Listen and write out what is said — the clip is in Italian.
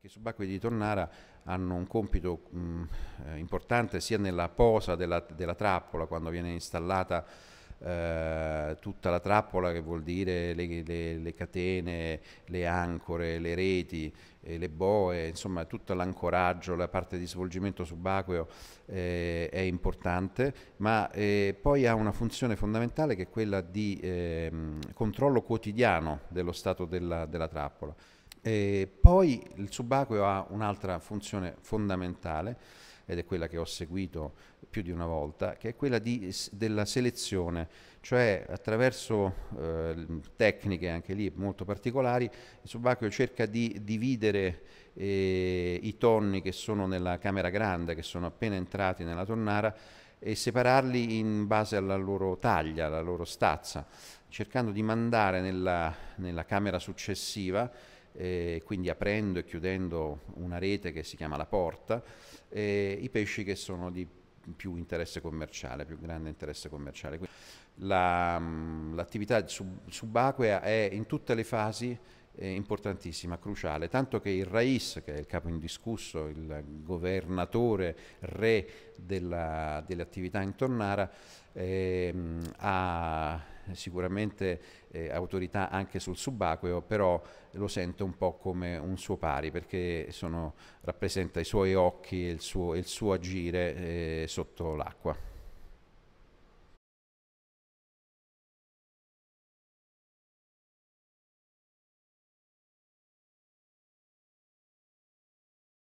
perché i subacquei di Tornara hanno un compito mh, eh, importante sia nella posa della, della trappola, quando viene installata eh, tutta la trappola, che vuol dire le, le, le catene, le ancore, le reti, eh, le boe, insomma tutto l'ancoraggio, la parte di svolgimento subacqueo eh, è importante, ma eh, poi ha una funzione fondamentale che è quella di ehm, controllo quotidiano dello stato della, della trappola. E eh, poi il subacqueo ha un'altra funzione fondamentale, ed è quella che ho seguito più di una volta, che è quella di, della selezione, cioè attraverso eh, tecniche anche lì molto particolari, il subacqueo cerca di dividere eh, i tonni che sono nella camera grande, che sono appena entrati nella tonnara, e separarli in base alla loro taglia, alla loro stazza, cercando di mandare nella, nella camera successiva eh, quindi aprendo e chiudendo una rete che si chiama la porta, eh, i pesci che sono di più interesse commerciale, più grande interesse commerciale. La, mm, l'attività sub, subacquea è in tutte le fasi importantissima, cruciale, tanto che il Rais, che è il capo indiscusso, il governatore re della, delle attività in Tornara, ehm, ha sicuramente eh, autorità anche sul subacqueo, però lo sente un po' come un suo pari perché sono, rappresenta i suoi occhi e il suo, il suo agire eh, sotto l'acqua.